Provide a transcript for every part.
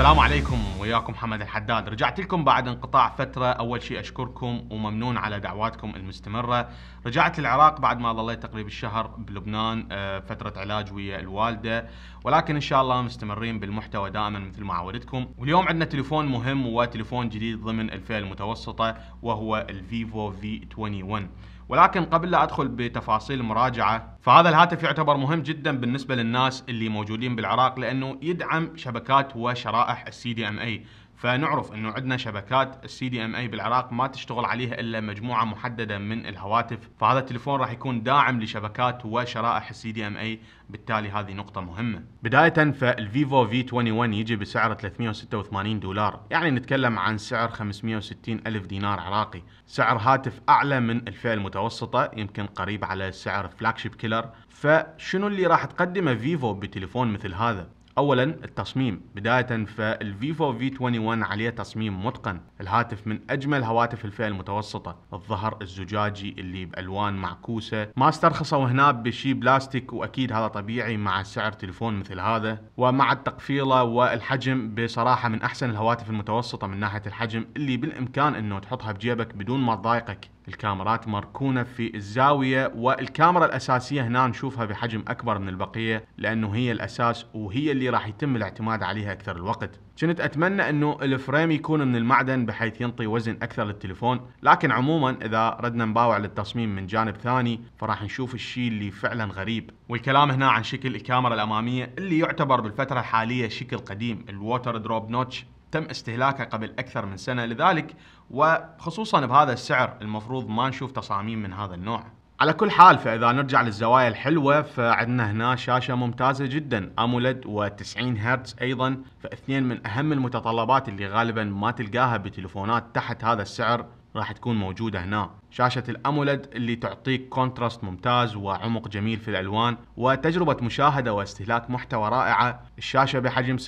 السلام عليكم وياكم حمد الحداد رجعت لكم بعد انقطاع فترة أول شيء أشكركم وممنون على دعواتكم المستمرة رجعت للعراق بعد ما ظليت تقريبا الشهر بلبنان آه، فترة علاج ويا الوالدة ولكن إن شاء الله مستمرين بالمحتوى دائما مثل ما عودتكم واليوم عندنا تليفون مهم وتليفون جديد ضمن الفئة المتوسطة وهو الفيفو في 21 ولكن قبل لا ادخل بتفاصيل المراجعه فهذا الهاتف يعتبر مهم جدا بالنسبه للناس اللي موجودين بالعراق لانه يدعم شبكات وشرائح السي دي ام اي فنعرف انه عندنا شبكات السي دي ام اي بالعراق ما تشتغل عليها الا مجموعه محدده من الهواتف فهذا التليفون راح يكون داعم لشبكات وشرائح السي دي ام اي بالتالي هذه نقطه مهمه بدايه فالفيفو في 21 يجي بسعر 386 دولار يعني نتكلم عن سعر 560 الف دينار عراقي سعر هاتف اعلى من الفئه المتوسطه يمكن قريب على سعر فلاكشيب كيلر فشنو اللي راح تقدمه فيفو بتليفون مثل هذا اولا التصميم بدايه فالفيفو في 21 عليه تصميم متقن الهاتف من اجمل هواتف الفئه المتوسطه الظهر الزجاجي اللي بالوان معكوسه ما استرخصوا هنا بشي بلاستيك واكيد هذا طبيعي مع سعر تليفون مثل هذا ومع التقفيله والحجم بصراحه من احسن الهواتف المتوسطه من ناحيه الحجم اللي بالامكان انه تحطها بجيبك بدون ما تضايقك الكاميرات مركونة في الزاوية والكاميرا الأساسية هنا نشوفها بحجم أكبر من البقية لأنه هي الأساس وهي اللي راح يتم الاعتماد عليها أكثر الوقت كنت أتمنى أنه الفريم يكون من المعدن بحيث ينطي وزن أكثر للتليفون لكن عموما إذا ردنا نباوع للتصميم من جانب ثاني فراح نشوف الشيء اللي فعلا غريب والكلام هنا عن شكل الكاميرا الأمامية اللي يعتبر بالفترة الحالية شكل قديم الووتر دروب نوتش تم استهلاكها قبل أكثر من سنة لذلك وخصوصا بهذا السعر المفروض ما نشوف تصاميم من هذا النوع على كل حال فإذا نرجع للزوايا الحلوة فعندنا هنا شاشة ممتازة جدا أمولد و90 هرتز أيضا فاثنين من أهم المتطلبات اللي غالبا ما تلقاها بتليفونات تحت هذا السعر راح تكون موجودة هنا شاشة الأمولد اللي تعطيك كونتراست ممتاز وعمق جميل في الألوان وتجربة مشاهدة واستهلاك محتوى رائعة الشاشة بحجم 6.44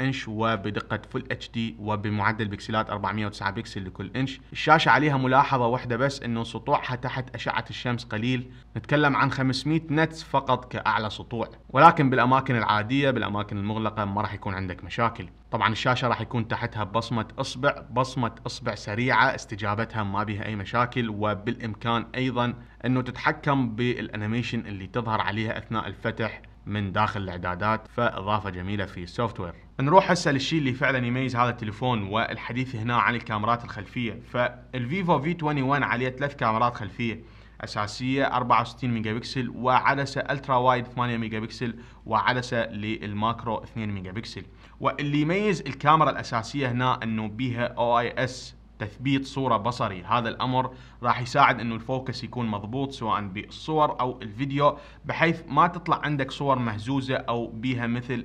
إنش وبدقة فل اتش دي وبمعدل بكسلات 409 بكسل لكل إنش الشاشة عليها ملاحظة واحدة بس إنه سطوعها تحت أشعة الشمس قليل نتكلم عن 500 نتس فقط كأعلى سطوع ولكن بالأماكن العادية بالأماكن المغلقة ما راح يكون عندك مشاكل طبعا الشاشه راح يكون تحتها بصمه اصبع بصمه اصبع سريعه استجابتها ما بها اي مشاكل وبالامكان ايضا انه تتحكم بالانيميشن اللي تظهر عليها اثناء الفتح من داخل الاعدادات فاضافه جميله في السوفت وير. نروح هسه للشيء اللي فعلا يميز هذا التليفون والحديث هنا عن الكاميرات الخلفيه، فالفيفو في 21 عليه ثلاث كاميرات خلفيه، اساسيه 64 ميجا بكسل وعدسه الترا وايد 8 ميجا بكسل وعدسه للماكرو 2 ميجا بكسل واللي يميز الكاميرا الاساسيه هنا انه بيها او اي اس تثبيت صوره بصري هذا الامر راح يساعد انه الفوكس يكون مضبوط سواء بالصور او الفيديو بحيث ما تطلع عندك صور مهزوزه او بيها مثل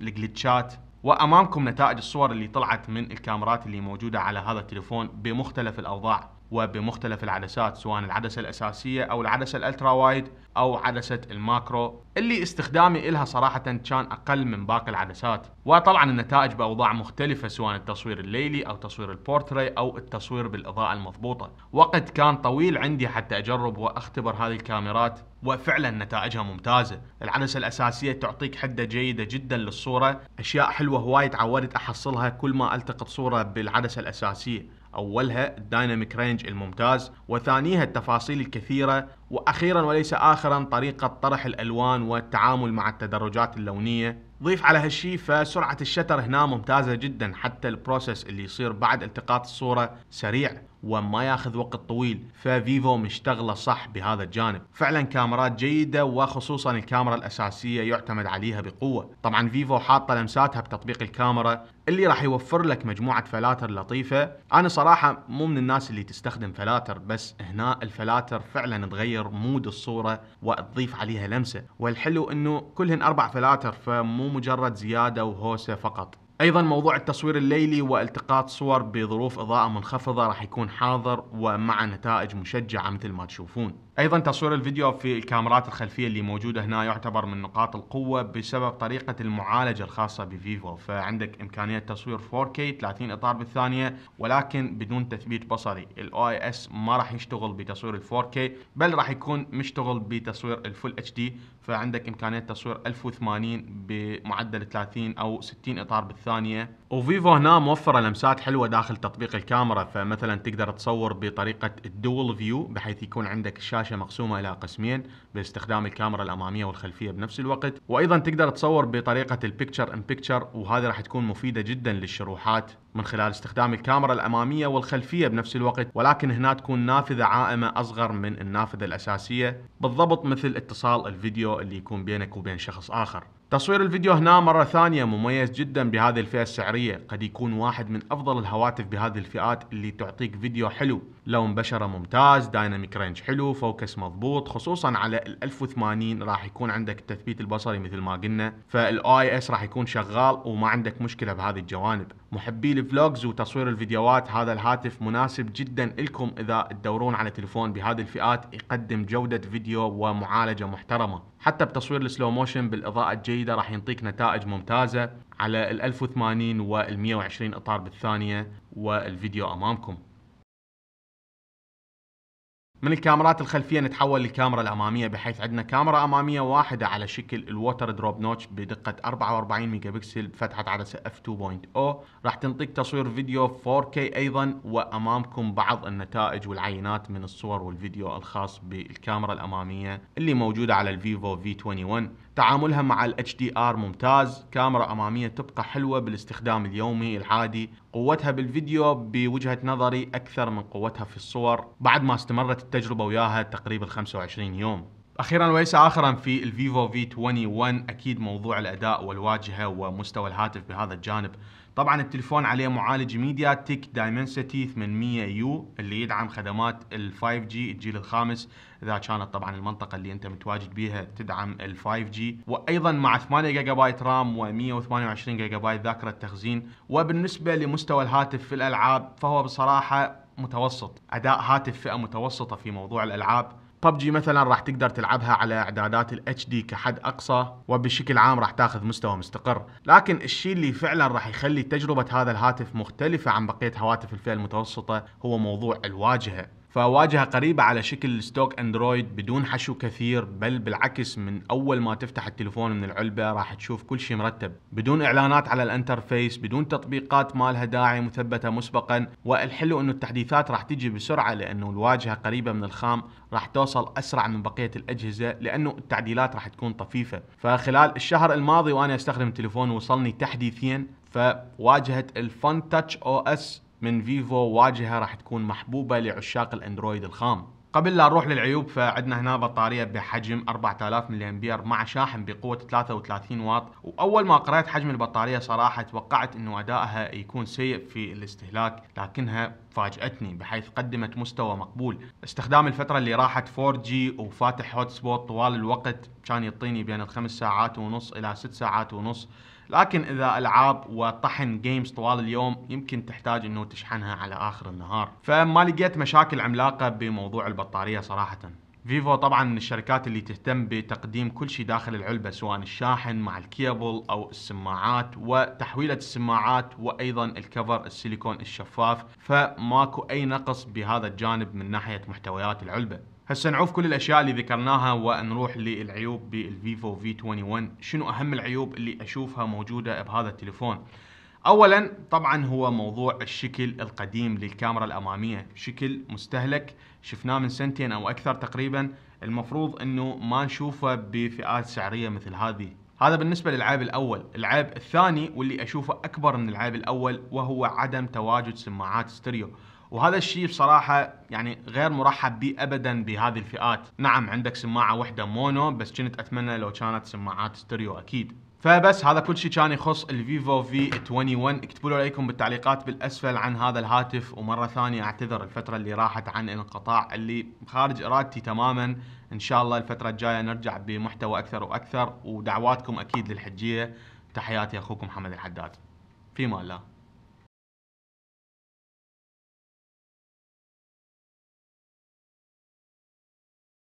الجلتشات وامامكم نتائج الصور اللي طلعت من الكاميرات اللي موجوده على هذا التليفون بمختلف الاوضاع وبمختلف العدسات سواء العدسة الأساسية أو العدسة الألترا وايد أو عدسة الماكرو اللي استخدامي إلها صراحة كان أقل من باقي العدسات وطبعا النتائج بأوضاع مختلفة سواء التصوير الليلي أو تصوير البورتري أو التصوير بالإضاءة المضبوطة وقت كان طويل عندي حتى أجرب وأختبر هذه الكاميرات وفعلا نتائجها ممتازة العدسة الأساسية تعطيك حدة جيدة جدا للصورة أشياء حلوة هواي تعودت أحصلها كل ما ألتقط صورة بالعدسة الأساسية أولها الدايناميك رينج الممتاز وثانيها التفاصيل الكثيرة وأخيرا وليس آخرا طريقة طرح الألوان والتعامل مع التدرجات اللونية ضيف على هالشي فسرعة الشتر هنا ممتازة جدا حتى البروسيس اللي يصير بعد التقاط الصورة سريع وما ياخذ وقت طويل ففيفو مشتغله صح بهذا الجانب فعلا كاميرات جيده وخصوصا الكاميرا الاساسيه يعتمد عليها بقوه طبعا فيفو حاطه لمساتها بتطبيق الكاميرا اللي راح يوفر لك مجموعه فلاتر لطيفه انا صراحه مو من الناس اللي تستخدم فلاتر بس هنا الفلاتر فعلا تغير مود الصوره وتضيف عليها لمسه والحلو انه كلهن اربع فلاتر فمو مجرد زياده وهوسه فقط ايضا موضوع التصوير الليلي والتقاط صور بظروف اضاءة منخفضة راح يكون حاضر ومع نتائج مشجعة مثل ما تشوفون ايضا تصوير الفيديو في الكاميرات الخلفيه اللي موجوده هنا يعتبر من نقاط القوه بسبب طريقه المعالجه الخاصه بفيفو فعندك امكانيه تصوير 4K 30 اطار بالثانيه ولكن بدون تثبيت بصري الاو اي اس ما راح يشتغل بتصوير ال 4K بل راح يكون مشتغل بتصوير الفول اتش دي فعندك امكانيه تصوير 1080 بمعدل 30 او 60 اطار بالثانيه وفيفو هنا موفره لمسات حلوه داخل تطبيق الكاميرا فمثلا تقدر تصور بطريقه الدول فيو بحيث يكون عندك الشاشه مقسومه الى قسمين باستخدام الكاميرا الاماميه والخلفيه بنفس الوقت وايضا تقدر تصور بطريقه البيكتشر ان بيكتشر وهذه راح تكون مفيده جدا للشروحات من خلال استخدام الكاميرا الأمامية والخلفية بنفس الوقت ولكن هنا تكون نافذة عائمة أصغر من النافذة الأساسية بالضبط مثل اتصال الفيديو اللي يكون بينك وبين شخص آخر تصوير الفيديو هنا مرة ثانية مميز جدا بهذه الفئة السعرية قد يكون واحد من أفضل الهواتف بهذه الفئات اللي تعطيك فيديو حلو لون بشرة ممتاز دايناميك رينج حلو فوكس مضبوط خصوصا على ال 1080 راح يكون عندك التثبيت البصري مثل ما قلنا فالاي اس راح يكون شغال وما عندك مشكلة بهذه الجوانب محبي الفلوجز وتصوير الفيديوهات هذا الهاتف مناسب جدا لكم اذا تدورون على تلفون بهذه الفئات يقدم جودة فيديو ومعالجة محترمة حتى بتصوير السلو موشن بالاضاءة الجيدة راح ينطيك نتائج ممتازة على ال 1080 وال 120 اطار بالثانية والفيديو امامكم من الكاميرات الخلفيه نتحول للكاميرا الاماميه بحيث عندنا كاميرا اماميه واحده على شكل الووتر دروب نوتش بدقه 44 ميجا بكسل بفتحه عدسه f2.0 راح تنطيك تصوير فيديو 4K ايضا وامامكم بعض النتائج والعينات من الصور والفيديو الخاص بالكاميرا الاماميه اللي موجوده على الفيفو V21 تعاملها مع ال HDR ممتاز كاميرا اماميه تبقى حلوه بالاستخدام اليومي العادي قوتها بالفيديو بوجهه نظري اكثر من قوتها في الصور بعد ما استمرت التجربه وياها تقريبا 25 يوم اخيرا وليس اخرا في الفيفو في 21 اكيد موضوع الاداء والواجهه ومستوى الهاتف بهذا الجانب طبعا التليفون عليه معالج ميديا تيك دايمنسيتي 800 يو اللي يدعم خدمات ال 5G الجيل الخامس اذا كانت طبعا المنطقه اللي انت متواجد بيها تدعم ال 5G وايضا مع 8 جيجا بايت رام و128 جيجا بايت ذاكره تخزين وبالنسبه لمستوى الهاتف في الالعاب فهو بصراحه متوسط اداء هاتف فئه متوسطه في موضوع الالعاب ببجي مثلا راح تقدر تلعبها على اعدادات الاتش دي كحد اقصى وبشكل عام راح تاخذ مستوى مستقر لكن الشيء اللي فعلا راح يخلي تجربه هذا الهاتف مختلفه عن بقيه هواتف الفئه المتوسطه هو موضوع الواجهه فواجهة قريبة على شكل ستوك اندرويد بدون حشو كثير بل بالعكس من اول ما تفتح التليفون من العلبة راح تشوف كل شيء مرتب بدون اعلانات على الانترفيس بدون تطبيقات ما لها داعي مثبتة مسبقا والحلو انه التحديثات راح تجي بسرعة لانه الواجهة قريبة من الخام راح توصل اسرع من بقية الاجهزة لانه التعديلات راح تكون طفيفة فخلال الشهر الماضي وانا استخدم التليفون وصلني تحديثين فواجهة الفون تاتش او اس من فيفو واجهة راح تكون محبوبة لعشاق الاندرويد الخام قبل لا نروح للعيوب فعندنا هنا بطارية بحجم 4000 ملي امبير مع شاحن بقوة 33 واط واول ما قرأت حجم البطارية صراحة توقعت انه ادائها يكون سيء في الاستهلاك لكنها فاجأتني بحيث قدمت مستوى مقبول استخدام الفترة اللي راحت 4G وفاتح هوت سبوت طوال الوقت كان يعطيني بين الخمس ساعات ونص الى ست ساعات ونص لكن اذا العاب وطحن جيمز طوال اليوم يمكن تحتاج انه تشحنها على اخر النهار فما لقيت مشاكل عملاقه بموضوع البطاريه صراحه فيفو طبعا من الشركات اللي تهتم بتقديم كل شيء داخل العلبه سواء الشاحن مع الكيبل او السماعات وتحويله السماعات وايضا الكفر السيليكون الشفاف فماكو اي نقص بهذا الجانب من ناحيه محتويات العلبه هسه نعوف كل الاشياء اللي ذكرناها ونروح للعيوب بالفيفو في 21 شنو اهم العيوب اللي اشوفها موجوده بهذا التليفون اولا طبعا هو موضوع الشكل القديم للكاميرا الاماميه شكل مستهلك شفناه من سنتين او اكثر تقريبا المفروض انه ما نشوفه بفئات سعريه مثل هذه هذا بالنسبه للعيب الاول العيب الثاني واللي اشوفه اكبر من العيب الاول وهو عدم تواجد سماعات ستيريو وهذا الشيء بصراحة يعني غير مرحب به أبدا بهذه الفئات نعم عندك سماعة واحدة مونو بس كنت أتمنى لو كانت سماعات ستيريو أكيد فبس هذا كل شيء كان يخص الفيفو في 21 اكتبوا لي رايكم بالتعليقات بالاسفل عن هذا الهاتف ومره ثانيه اعتذر الفتره اللي راحت عن الانقطاع اللي خارج ارادتي تماما ان شاء الله الفتره الجايه نرجع بمحتوى اكثر واكثر ودعواتكم اكيد للحجيه تحياتي اخوكم محمد الحداد فيما الله